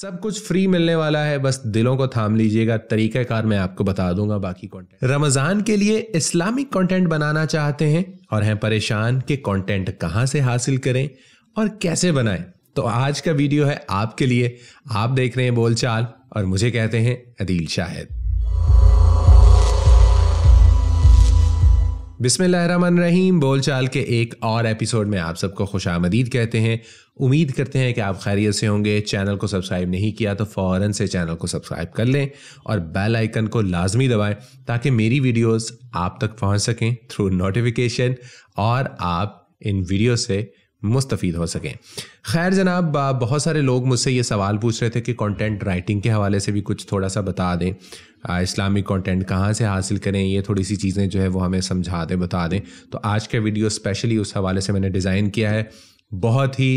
सब कुछ फ्री मिलने वाला है बस दिलों को थाम लीजिएगा तरीकाकार मैं आपको बता दूंगा बाकी कंटेंट रमजान के लिए इस्लामिक कंटेंट बनाना चाहते हैं और हैं परेशान कि कंटेंट कहाँ से हासिल करें और कैसे बनाएं तो आज का वीडियो है आपके लिए आप देख रहे हैं बोलचाल और मुझे कहते हैं अदील शाहिद बोल चाल के एक और एपिसोड में आप सबको खुश आमदीद कहते हैं उम्मीद करते हैं कि आप खैरियत से होंगे चैनल को सब्सक्राइब नहीं किया तो फ़ौर से चैनल को सब्सक्राइब कर लें और बेल आइकन को लाजमी दबाएं ताकि मेरी वीडियोस आप तक पहुंच सकें थ्रू नोटिफिकेशन और आप इन वीडियो से मुस्तफ़ हो सकें खैर जनाब बहुत सारे लोग मुझसे ये सवाल पूछ रहे थे कि कंटेंट राइटिंग के हवाले से भी कुछ थोड़ा सा बता दें इस्लामिक कंटेंट कहाँ से हासिल करें ये थोड़ी सी चीज़ें जो है वो हमें समझा दें बता दें तो आज का वीडियो स्पेशली उस हवाले से मैंने डिज़ाइन किया है बहुत ही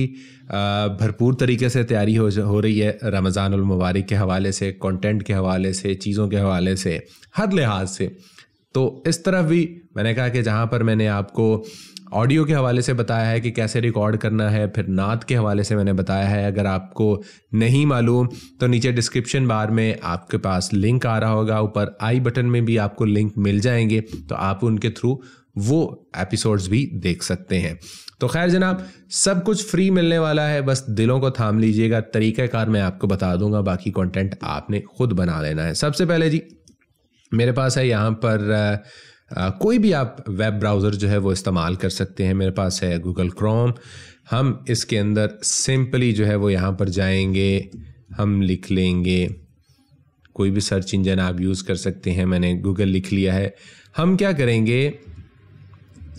भरपूर तरीके से तैयारी हो हो रही है रमज़ानमबारक के हवाले से कॉन्टेंट के हवाले से चीज़ों के हवाले से हर लिहाज से तो इस तरफ भी मैंने कहा कि जहाँ पर मैंने आपको ऑडियो के हवाले से बताया है कि कैसे रिकॉर्ड करना है फिर नात के हवाले से मैंने बताया है अगर आपको नहीं मालूम तो नीचे डिस्क्रिप्शन बार में आपके पास लिंक आ रहा होगा ऊपर आई बटन में भी आपको लिंक मिल जाएंगे तो आप उनके थ्रू वो एपिसोड्स भी देख सकते हैं तो खैर जनाब सब कुछ फ्री मिलने वाला है बस दिलों को थाम लीजिएगा तरीक़ाकार मैं आपको बता दूंगा बाकी कंटेंट आपने खुद बना लेना है सबसे पहले जी मेरे पास है यहाँ पर कोई भी आप वेब ब्राउज़र जो है वो इस्तेमाल कर सकते हैं मेरे पास है गूगल क्रोम हम इसके अंदर सिंपली जो है वो यहाँ पर जाएंगे हम लिख लेंगे कोई भी सर्च इंजन आप यूज़ कर सकते हैं मैंने गूगल लिख लिया है हम क्या करेंगे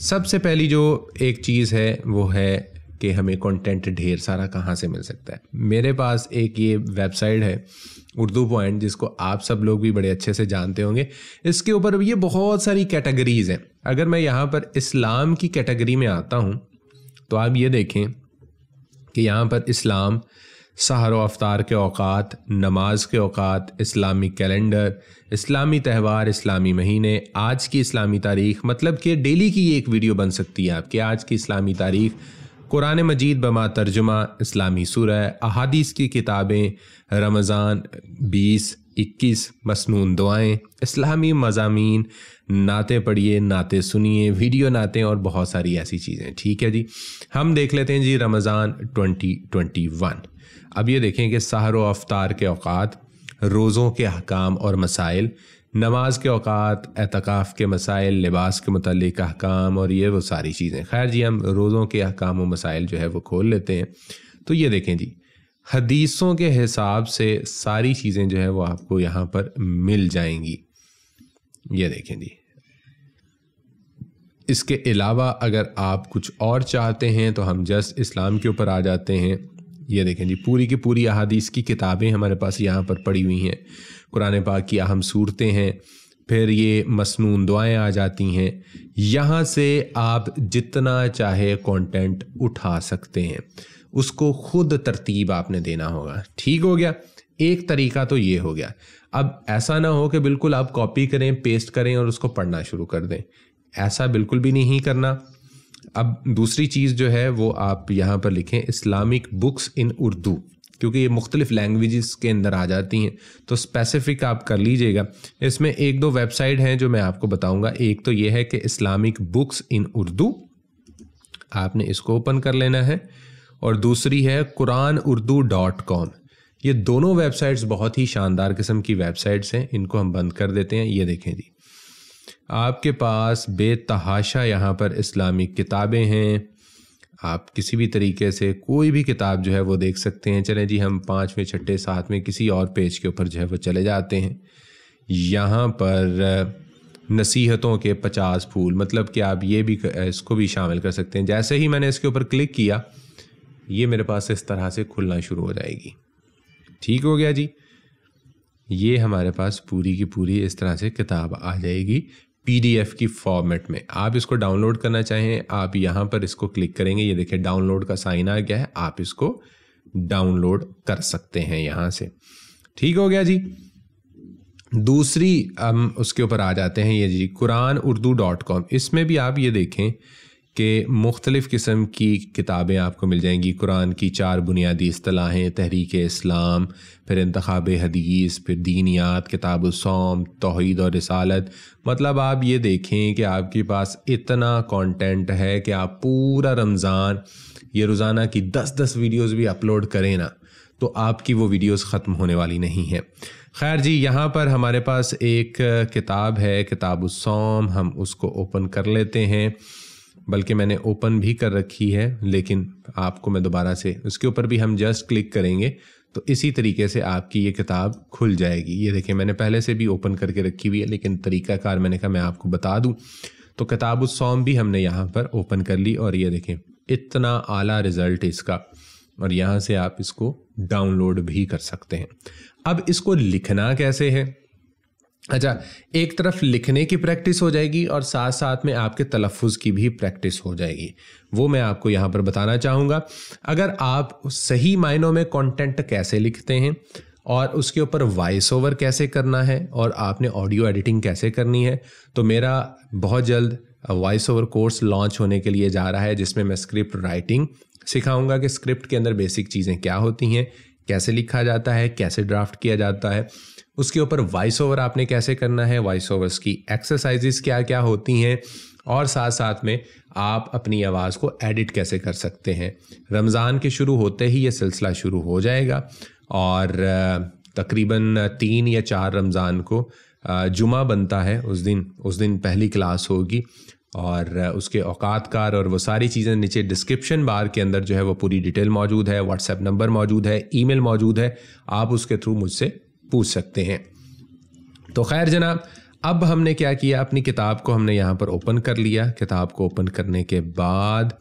सबसे पहली जो एक चीज़ है वो है कि हमें कंटेंट ढेर सारा कहाँ से मिल सकता है मेरे पास एक ये वेबसाइट है उर्दू पॉइंट जिसको आप सब लोग भी बड़े अच्छे से जानते होंगे इसके ऊपर ये बहुत सारी कैटेगरीज हैं अगर मैं यहाँ पर इस्लाम की कैटेगरी में आता हूँ तो आप ये देखें कि यहाँ पर इस्लाम सहर अवतार के अवात नमाज के अवात इस्लामी कैलेंडर इस्लामी त्यौहार इस्लामी महीने आज की इस्लामी तारीख मतलब कि डेली की ये एक वीडियो बन सकती है आपकी आज की इस्लामी तारीख कुरान मजीद बमा तर्जुमा इस्लामी सूरह अहादीस की किताबें रमज़ान बीस इक्कीस मसनून दुआएं इस्लामी मजामी नाते पढ़िए नाते सुनिए वीडियो नाते और बहुत सारी ऐसी चीज़ें ठीक है जी हम देख लेते हैं जी रमज़ान ट्वेंटी ट्वेंटी वन अब ये देखें कि सहर व अफ्तार के अवकात रोज़ों के अहकाम और मसाइल नमाज के अवात एहतकाफ़ के मसाइल लिबास के मतलब अहकाम और ये वो सारी चीज़ें खैर जी हम रोज़ों के अहकाम व मसाइल जो है वो खोल लेते हैं तो ये देखें जी हदीसों के हिसाब से सारी चीज़ें जो है वो आपको यहाँ पर मिल जाएंगी ये देखें जी इसके अलावा अगर आप कुछ और चाहते हैं तो हम जस्ट इस्लाम के ऊपर आ जाते हैं ये देखें जी पूरी की पूरी अहादीस की किताबें हमारे पास यहाँ पर पड़ी हुई हैं कुरान पाक की अहम सूरतें हैं फिर ये मसनून दुआएं आ जाती हैं यहाँ से आप जितना चाहे कंटेंट उठा सकते हैं उसको खुद तरतीब आपने देना होगा ठीक हो गया एक तरीका तो ये हो गया अब ऐसा ना हो कि बिल्कुल आप कॉपी करें पेस्ट करें और उसको पढ़ना शुरू कर दें ऐसा बिल्कुल भी नहीं करना अब दूसरी चीज़ जो है वो आप यहाँ पर लिखें इस्लामिक बुक्स इन उर्दू क्योंकि ये मुख्तलिफ लैंग्वेजेस के अंदर आ जाती हैं तो स्पेसिफिक आप कर लीजिएगा इसमें एक दो वेबसाइट हैं जो मैं आपको बताऊंगा एक तो ये है कि इस्लामिक बुक्स इन उर्दू आपने इसको ओपन कर लेना है और दूसरी है कुरान उर्दू डॉट कॉम ये दोनों वेबसाइट्स बहुत ही शानदार किस्म की वेबसाइट्स हैं इनको हम बंद कर देते हैं ये देखें जी आपके पास बेतहाशा यहाँ पर इस्लामिक किताबें हैं आप किसी भी तरीके से कोई भी किताब जो है वो देख सकते हैं चलें जी हम पाँचवें छठे सातवें किसी और पेज के ऊपर जो है वो चले जाते हैं यहाँ पर नसीहतों के पचास फूल मतलब कि आप ये भी इसको भी शामिल कर सकते हैं जैसे ही मैंने इसके ऊपर क्लिक किया ये मेरे पास इस तरह से खुलना शुरू हो जाएगी ठीक हो गया जी ये हमारे पास पूरी की पूरी इस तरह से किताब आ जाएगी पीडीएफ की फॉर्मेट में आप इसको डाउनलोड करना चाहें आप यहाँ पर इसको क्लिक करेंगे ये देखिए डाउनलोड का साइन आ गया है आप इसको डाउनलोड कर सकते हैं यहाँ से ठीक हो गया जी दूसरी हम उसके ऊपर आ जाते हैं ये जी कुरान उर्दू डॉट कॉम इसमें भी आप ये देखें कि मुख्तलिफ़ किस्म की किताबें आपको मिल जाएंगी कुरान की चार बुनियादी असलाहें तहरीक इस्लाम फिर इंतब हदीस फिर दीनियात किताब सौम तोहद और रसालत मतलब आप ये देखें कि आपके पास इतना कंटेंट है कि आप पूरा रमज़ान ये रोज़ाना की दस दस वीडियोस भी अपलोड करें ना तो आपकी वो वीडियोस ख़त्म होने वाली नहीं है खैर जी यहाँ पर हमारे पास एक किताब है किताब सोम हम उसको ओपन कर लेते हैं बल्कि मैंने ओपन भी कर रखी है लेकिन आपको मैं दोबारा से उसके ऊपर भी हम जस्ट क्लिक करेंगे तो इसी तरीके से आपकी ये किताब खुल जाएगी ये देखिए मैंने पहले से भी ओपन करके रखी हुई है लेकिन तरीकाकार मैंने कहा मैं आपको बता दूँ तो किताब उस सॉम भी हमने यहाँ पर ओपन कर ली और ये देखें इतना आला रिज़ल्ट इसका और यहाँ से आप इसको डाउनलोड भी कर सकते हैं अब इसको लिखना कैसे है अच्छा एक तरफ लिखने की प्रैक्टिस हो जाएगी और साथ साथ में आपके तलफ़ की भी प्रैक्टिस हो जाएगी वो मैं आपको यहाँ पर बताना चाहूँगा अगर आप सही मायनों में कंटेंट कैसे लिखते हैं और उसके ऊपर वॉइस ओवर कैसे करना है और आपने ऑडियो एडिटिंग कैसे करनी है तो मेरा बहुत जल्द वॉइस ओवर कोर्स लॉन्च होने के लिए जा रहा है जिसमें मैं स्क्रिप्ट राइटिंग सिखाऊंगा कि स्क्रिप्ट के अंदर बेसिक चीज़ें क्या होती हैं कैसे लिखा जाता है कैसे ड्राफ्ट किया जाता है उसके ऊपर वॉइस ओवर आपने कैसे करना है वॉइस ओवर्स की एक्सरसाइजेस क्या क्या होती हैं और साथ साथ में आप अपनी आवाज़ को एडिट कैसे कर सकते हैं रमज़ान के शुरू होते ही ये सिलसिला शुरू हो जाएगा और तकरीबन तीन या चार रमज़ान को जुमा बनता है उस दिन उस दिन पहली क्लास होगी और उसके औकात कार और वो सारी चीज़ें नीचे डिस्क्रिप्शन बार के अंदर जो है वो पूरी डिटेल मौजूद है व्हाट्सएप नंबर मौजूद है ईमेल मौजूद है आप उसके थ्रू मुझसे पूछ सकते हैं तो खैर जनाब अब हमने क्या किया अपनी किताब को हमने यहाँ पर ओपन कर लिया किताब को ओपन करने के बाद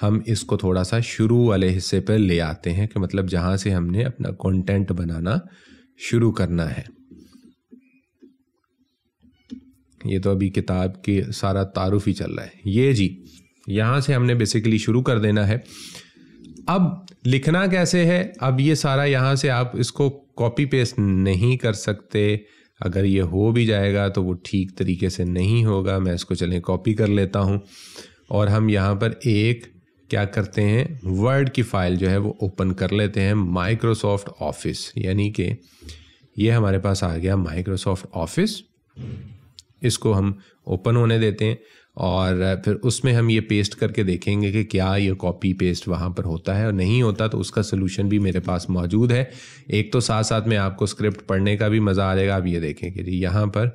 हम इसको थोड़ा सा शुरू वाले हिस्से पर ले आते हैं कि मतलब जहाँ से हमने अपना कंटेंट बनाना शुरू करना है ये तो अभी किताब के सारा तारुफ ही चल रहा है ये जी यहाँ से हमने बेसिकली शुरू कर देना है अब लिखना कैसे है अब ये सारा यहाँ से आप इसको कॉपी पेस्ट नहीं कर सकते अगर ये हो भी जाएगा तो वो ठीक तरीके से नहीं होगा मैं इसको चलें कॉपी कर लेता हूँ और हम यहाँ पर एक क्या करते हैं वर्ड की फ़ाइल जो है वो ओपन कर लेते हैं माइक्रोसॉफ्ट ऑफिस यानी कि ये हमारे पास आ गया माइक्रोसॉफ्ट ऑफिस इसको हम ओपन होने देते हैं और फिर उसमें हम ये पेस्ट करके देखेंगे कि क्या ये कॉपी पेस्ट वहाँ पर होता है और नहीं होता तो उसका सलूशन भी मेरे पास मौजूद है एक तो साथ साथ में आपको स्क्रिप्ट पढ़ने का भी मज़ा आएगा आप ये देखें कि जी यहाँ पर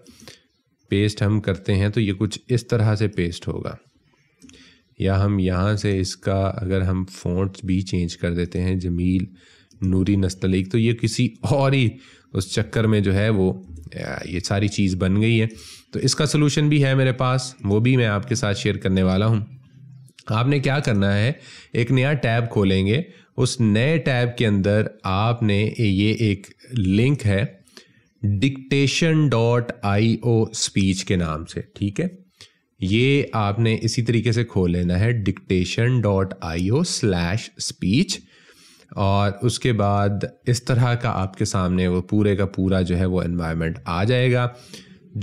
पेस्ट हम करते हैं तो ये कुछ इस तरह से पेस्ट होगा या हम यहाँ से इसका अगर हम फोन भी चेंज कर देते हैं जमील नूरी नस्ल तो ये किसी और ही उस चक्कर में जो है वो ये सारी चीज़ बन गई है तो इसका सलूशन भी है मेरे पास वो भी मैं आपके साथ शेयर करने वाला हूँ आपने क्या करना है एक नया टैब खोलेंगे उस नए टैब के अंदर आपने ये एक लिंक है dictation dot I O speech के नाम से ठीक है ये आपने इसी तरीके से खोल लेना है dictation dot I O slash speech और उसके बाद इस तरह का आपके सामने वो पूरे का पूरा जो है वो इन्वायरमेंट आ जाएगा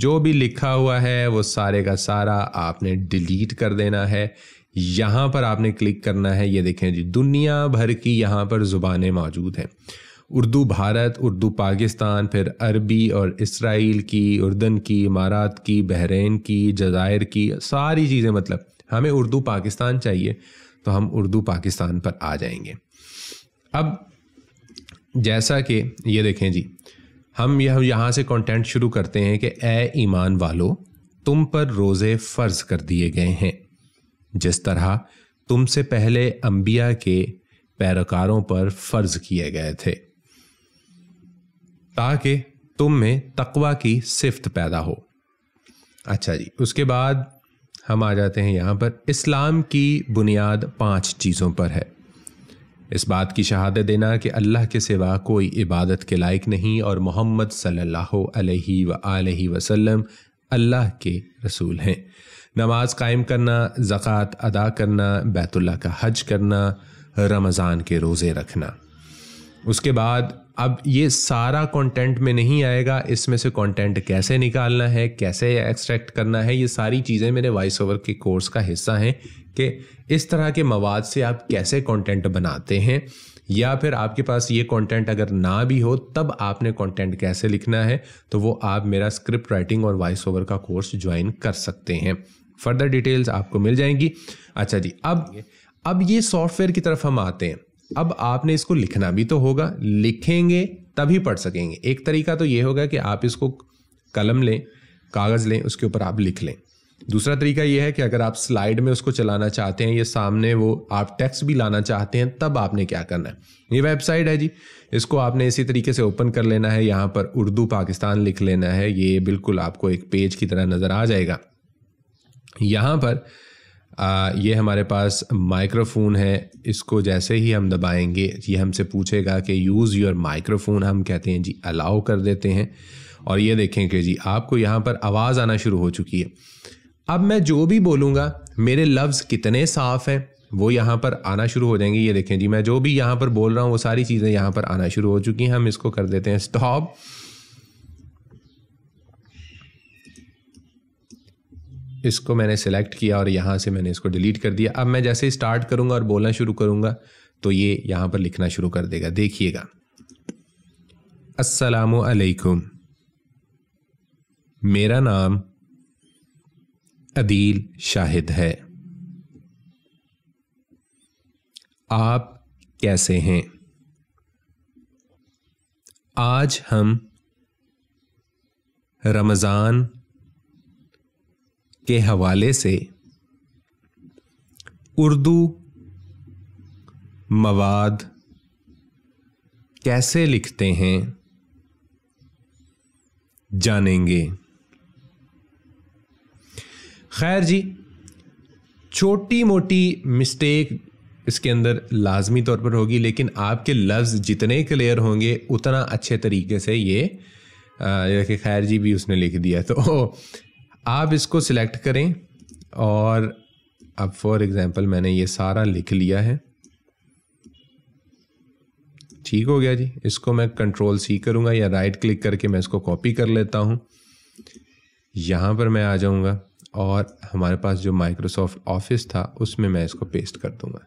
जो भी लिखा हुआ है वो सारे का सारा आपने डिलीट कर देना है यहाँ पर आपने क्लिक करना है ये देखें जी दुनिया भर की यहाँ पर ज़ुबानें मौजूद हैं उर्दू भारत उर्दू पाकिस्तान फिर अरबी और इसराइल की उर्दन की इमारात की बहरीन की जजायर की सारी चीज़ें मतलब हमें उर्दू पाकिस्तान चाहिए तो हम उर्दू पाकिस्तान पर आ जाएंगे अब जैसा कि ये देखें जी हम यह यहाँ से कंटेंट शुरू करते हैं कि ए ईमान वालो तुम पर रोज़े फ़र्ज कर दिए गए हैं जिस तरह तुमसे पहले अंबिया के पैरोकारों पर फ़र्ज किए गए थे ताकि तुम में तकवा की सिफत पैदा हो अच्छा जी उसके बाद हम आ जाते हैं यहाँ पर इस्लाम की बुनियाद पांच चीज़ों पर है इस बात की शहादत देना कि अल्लाह के सिवा कोई इबादत के लायक नहीं और मोहम्मद सल्लल्लाहु अलैहि अलैहि वसल्लम अल्लाह के रसूल हैं नमाज कायम करना ज़क़़त अदा करना बैतुल्ला का हज करना रमज़ान के रोज़े रखना उसके बाद अब ये सारा कंटेंट में नहीं आएगा इसमें से कंटेंट कैसे निकालना है कैसे एक्सट्रैक्ट करना है ये सारी चीज़ें मेरे वॉइस ओवर के कोर्स का हिस्सा हैं कि इस तरह के मवाद से आप कैसे कंटेंट बनाते हैं या फिर आपके पास ये कंटेंट अगर ना भी हो तब आपने कंटेंट कैसे लिखना है तो वो आप मेरा स्क्रिप्ट राइटिंग और वॉइस ओवर का कोर्स ज्वाइन कर सकते हैं फर्दर डिटेल्स आपको मिल जाएंगी अच्छा जी अब अब ये सॉफ्टवेयर की तरफ हम आते हैं अब आपने इसको लिखना भी तो होगा लिखेंगे तभी पढ़ सकेंगे एक तरीका तो ये होगा कि आप इसको कलम लें कागज़ लें उसके ऊपर आप लिख लें दूसरा तरीका यह है कि अगर आप स्लाइड में उसको चलाना चाहते हैं या सामने वो आप टेक्स्ट भी लाना चाहते हैं तब आपने क्या करना है ये वेबसाइट है जी इसको आपने इसी तरीके से ओपन कर लेना है यहाँ पर उर्दू पाकिस्तान लिख लेना है ये बिल्कुल आपको एक पेज की तरह नज़र आ जाएगा यहाँ पर आ, ये हमारे पास माइक्रोफोन है इसको जैसे ही हम दबाएंगे ये हमसे पूछेगा कि यूज़ योर माइक्रोफोन हम कहते हैं जी अलाउ कर देते हैं और ये देखें कि जी आपको यहाँ पर आवाज़ आना शुरू हो चुकी है अब मैं जो भी बोलूँगा मेरे लफ्ज़ कितने साफ़ हैं वो यहाँ पर आना शुरू हो जाएंगे ये देखें जी मैं जो भी यहाँ पर बोल रहा हूँ वो सारी चीज़ें यहाँ पर आना शुरू हो चुकी हैं हम इसको कर देते हैं स्टॉप इसको मैंने सेलेक्ट किया और यहाँ से मैंने इसको डिलीट कर दिया अब मैं जैसे स्टार्ट करूँगा और बोलना शुरू करूँगा तो ये यहाँ पर लिखना शुरू कर देगा देखिएगा असलकुम मेरा नाम अदील शाहिद है आप कैसे हैं आज हम रमज़ान के हवाले से उर्दू मवाद कैसे लिखते हैं जानेंगे खैर जी छोटी मोटी मिस्टेक इसके अंदर लाजमी तौर पर होगी लेकिन आपके लफ्ज़ जितने क्लियर होंगे उतना अच्छे तरीके से ये जैसे खैर जी भी उसने लिख दिया तो आप इसको सिलेक्ट करें और अब फॉर एग्ज़ाम्पल मैंने ये सारा लिख लिया है ठीक हो गया जी इसको मैं कंट्रोल सी करूँगा या राइट क्लिक करके मैं इसको कॉपी कर लेता हूँ यहाँ पर मैं आ जाऊँगा और हमारे पास जो माइक्रोसॉफ्ट ऑफिस था उसमें मैं इसको पेस्ट कर दूँगा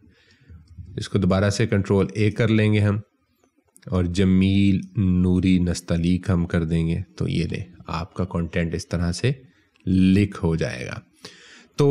इसको दोबारा से कंट्रोल ए कर लेंगे हम और जमील नूरी नस्तलीक हम कर देंगे तो ये ले आपका कंटेंट इस तरह से लिख हो जाएगा तो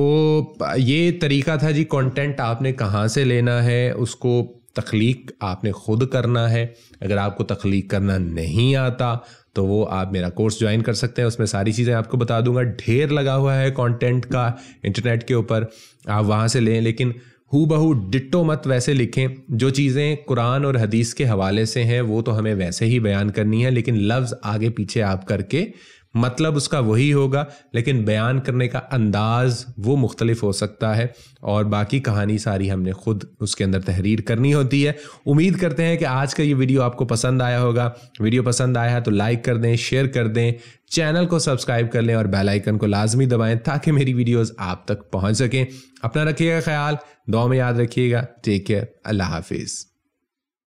ये तरीका था जी कंटेंट आपने कहाँ से लेना है उसको तख्लीक आपने खुद करना है अगर आपको तख्लीक करना नहीं आता तो वो आप मेरा कोर्स ज्वाइन कर सकते हैं उसमें सारी चीज़ें आपको बता दूंगा ढेर लगा हुआ है कंटेंट का इंटरनेट के ऊपर आप वहाँ से लें लेकिन हु बहू डिट्टो मत वैसे लिखें जो चीज़ें कुरान और हदीस के हवाले से हैं वो तो हमें वैसे ही बयान करनी है लेकिन लफ्ज़ आगे पीछे आप करके मतलब उसका वही होगा लेकिन बयान करने का अंदाज वो मुख्तलिफ हो सकता है और बाकी कहानी सारी हमने खुद उसके अंदर तहरीर करनी होती है उम्मीद करते हैं कि आज का ये वीडियो आपको पसंद आया होगा वीडियो पसंद आया है तो लाइक कर दें शेयर कर दें चैनल को सब्सक्राइब कर लें और बेल आइकन को लाजमी दबाएं ताकि मेरी वीडियोस आप तक पहुंच सकें अपना रखिएगा ख्याल दो में याद रखिएगा टेक केयर अल्लाह हाफिज़